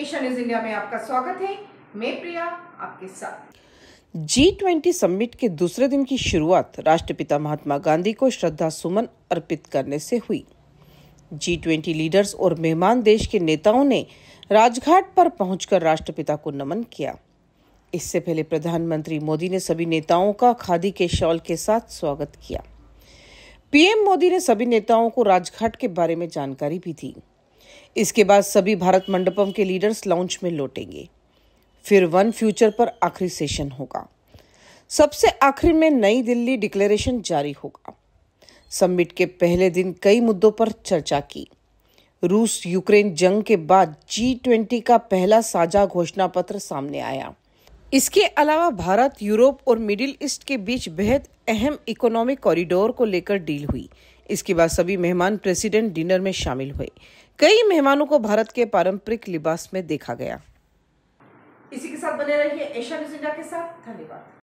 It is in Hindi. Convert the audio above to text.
एशिया न्यूज इंडिया में आपका स्वागत है मैं प्रिया आपके साथ जी ट्वेंटी समिट के दूसरे दिन की शुरुआत राष्ट्रपिता महात्मा गांधी को श्रद्धा सुमन अर्पित करने से हुई जी ट्वेंटी लीडर्स और मेहमान देश के नेताओं ने राजघाट पर पहुंचकर राष्ट्रपिता को नमन किया इससे पहले प्रधानमंत्री मोदी ने सभी नेताओं का खादी के शॉल के साथ स्वागत किया पीएम मोदी ने सभी नेताओं को राजघाट के बारे में जानकारी भी दी इसके बाद सभी भारत मंडपम के लीडर्स लाउंज में लौटेंगे फिर वन फ्यूचर पर आखिरी सेशन होगा सबसे आखिरी में नई दिल्ली डिक्लेरेशन जारी होगा समिट के पहले दिन कई मुद्दों पर चर्चा की रूस यूक्रेन जंग के बाद जी ट्वेंटी का पहला साझा घोषणा पत्र सामने आया इसके अलावा भारत यूरोप और मिडिल ईस्ट के बीच बेहद अहम इकोनॉमिक कॉरिडोर को लेकर डील हुई इसके बाद सभी मेहमान प्रेसिडेंट डिनर में शामिल हुए कई मेहमानों को भारत के पारंपरिक लिबास में देखा गया इसी के साथ बने रहिए एशिया न्यूज इंडिया के साथ धन्यवाद